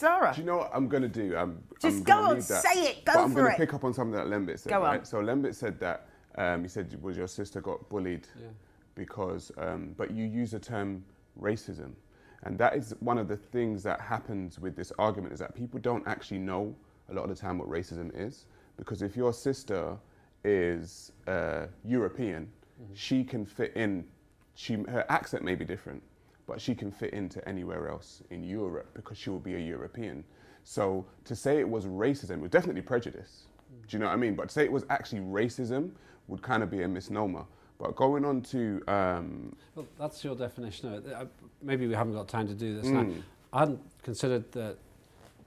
Sarah. Do you know what I'm going to do? I'm, Just I'm go on, say it, go for I'm gonna it. I'm going to pick up on something that Lembit said. Go right? on. So Lembit said that, um, he said, was well, your sister got bullied yeah. because, um, but you use the term racism. And that is one of the things that happens with this argument is that people don't actually know a lot of the time what racism is. Because if your sister is uh, European, mm -hmm. she can fit in, she, her accent may be different but she can fit into anywhere else in Europe because she will be a European. So to say it was racism, it was definitely prejudice. Mm. Do you know what I mean? But to say it was actually racism would kind of be a misnomer. But going on to. Um, well, that's your definition of it. Uh, maybe we haven't got time to do this mm. now. Hmm. I hadn't considered that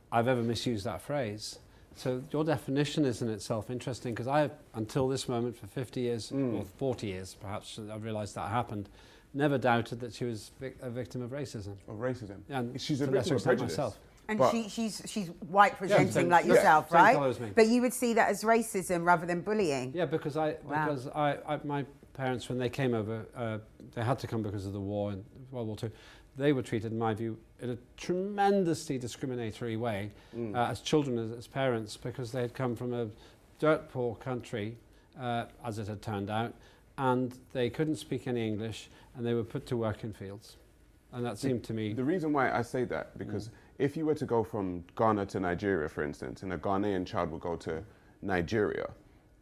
I've ever misused that phrase. So your definition is in itself interesting because I, until this moment, for 50 years mm. or 40 years perhaps, I realised that happened never doubted that she was vic a victim of racism. Of racism. And she's a victim of prejudice. Myself. And she, she's she's white presenting yeah, same, like yourself, yeah, right? But you would see that as racism rather than bullying. Yeah, because I wow. because I, I, my parents when they came over, uh, they had to come because of the war and World War Two. They were treated, in my view, in a tremendously discriminatory way mm. uh, as children, as, as, parents, because they had come from a dirt poor country, uh, as it had turned out, and they couldn't speak any English, and they were put to work in fields. And that seemed to me. The reason why I say that, because mm. if you were to go from Ghana to Nigeria, for instance, and a Ghanaian child would go to Nigeria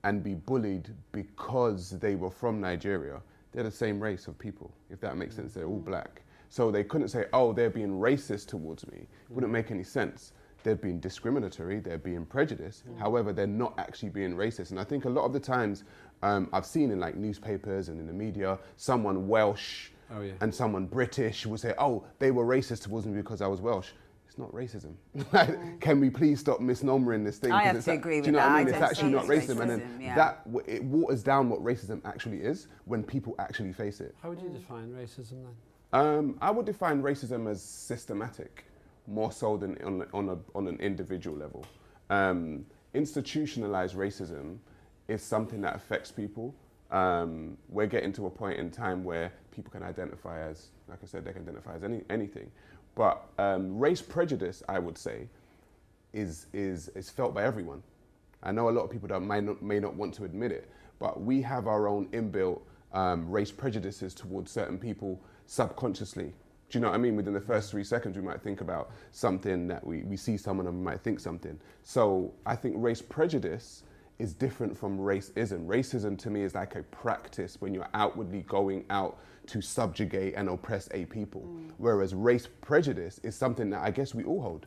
and be bullied because they were from Nigeria, they're the same race of people, if that makes sense. They're all mm. black. So they couldn't say, oh, they're being racist towards me. It wouldn't mm. make any sense they're being discriminatory, they're being prejudiced. Mm. However, they're not actually being racist. And I think a lot of the times um, I've seen in like newspapers and in the media, someone Welsh oh, yeah. and someone British will say, "Oh, they were racist towards me because I was Welsh." It's not racism. Mm. can we please stop misnomering this thing? I have to agree with you know that. What I mean? I it's actually not racism, racism, and then yeah. that it waters down what racism actually is when people actually face it. How would you mm. define racism then? Um, I would define racism as systematic more so than on, on, a, on an individual level. Um, institutionalized racism is something that affects people. Um, we're getting to a point in time where people can identify as, like I said, they can identify as any, anything. But um, race prejudice, I would say, is, is, is felt by everyone. I know a lot of people that may not, may not want to admit it, but we have our own inbuilt um, race prejudices towards certain people subconsciously. Do you know what I mean? Within the first three seconds, we might think about something that we, we see someone and we might think something. So I think race prejudice is different from racism. Racism to me is like a practice when you're outwardly going out to subjugate and oppress a people. Mm. Whereas race prejudice is something that I guess we all hold.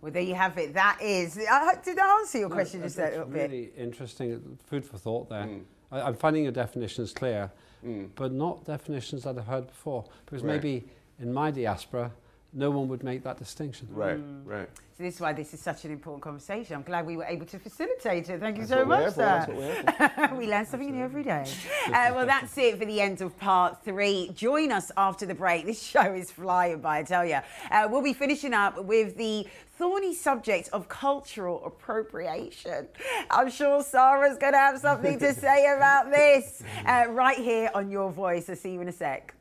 Well, there you have it. That is. Uh, did I answer your no, question just that little bit? Really interesting food for thought there. Mm. I, am finding your definitions clear, mm. but not definitions that I've heard before. Because right. maybe in my diaspora, no one would make that distinction. Right, mm. right. So this is why this is such an important conversation. I'm glad we were able to facilitate it. Thank you that's so much, sir. we learn something new every day. uh, well, that's it for the end of part three. Join us after the break. This show is flying by, I tell you. Uh, we'll be finishing up with the thorny subject of cultural appropriation. I'm sure Sarah's going to have something to say about this uh, right here on Your Voice. I'll see you in a sec.